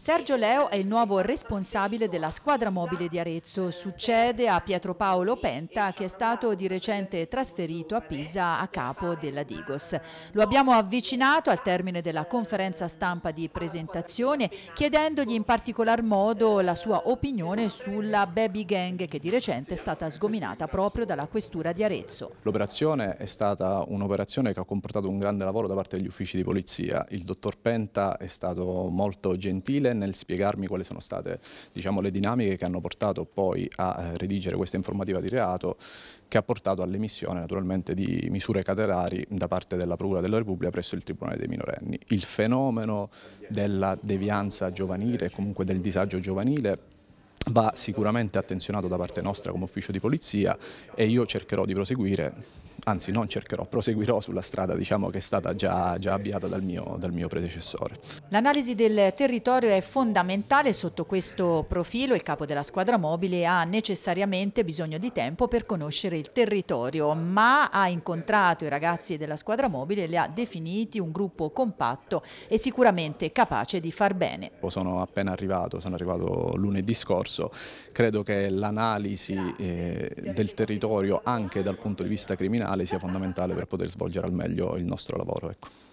Sergio Leo è il nuovo responsabile della squadra mobile di Arezzo. Succede a Pietro Paolo Penta che è stato di recente trasferito a Pisa a capo della Digos. Lo abbiamo avvicinato al termine della conferenza stampa di presentazione chiedendogli in particolar modo la sua opinione sulla baby gang che di recente è stata sgominata proprio dalla questura di Arezzo. L'operazione è stata un'operazione che ha comportato un grande lavoro da parte degli uffici di polizia. Il dottor Penta è stato molto gentile utile nel spiegarmi quali sono state diciamo, le dinamiche che hanno portato poi a eh, redigere questa informativa di reato che ha portato all'emissione naturalmente di misure cautelari da parte della Procura della Repubblica presso il Tribunale dei minorenni. Il fenomeno della devianza giovanile e comunque del disagio giovanile va sicuramente attenzionato da parte nostra come ufficio di polizia e io cercherò di proseguire anzi non cercherò, proseguirò sulla strada diciamo, che è stata già, già avviata dal mio, dal mio predecessore. L'analisi del territorio è fondamentale sotto questo profilo, il capo della squadra mobile ha necessariamente bisogno di tempo per conoscere il territorio, ma ha incontrato i ragazzi della squadra mobile e li ha definiti un gruppo compatto e sicuramente capace di far bene. Sono appena arrivato, sono arrivato lunedì scorso, credo che l'analisi eh, del territorio anche dal punto di vista criminale finale sia fondamentale per poter svolgere al meglio il nostro lavoro. Ecco.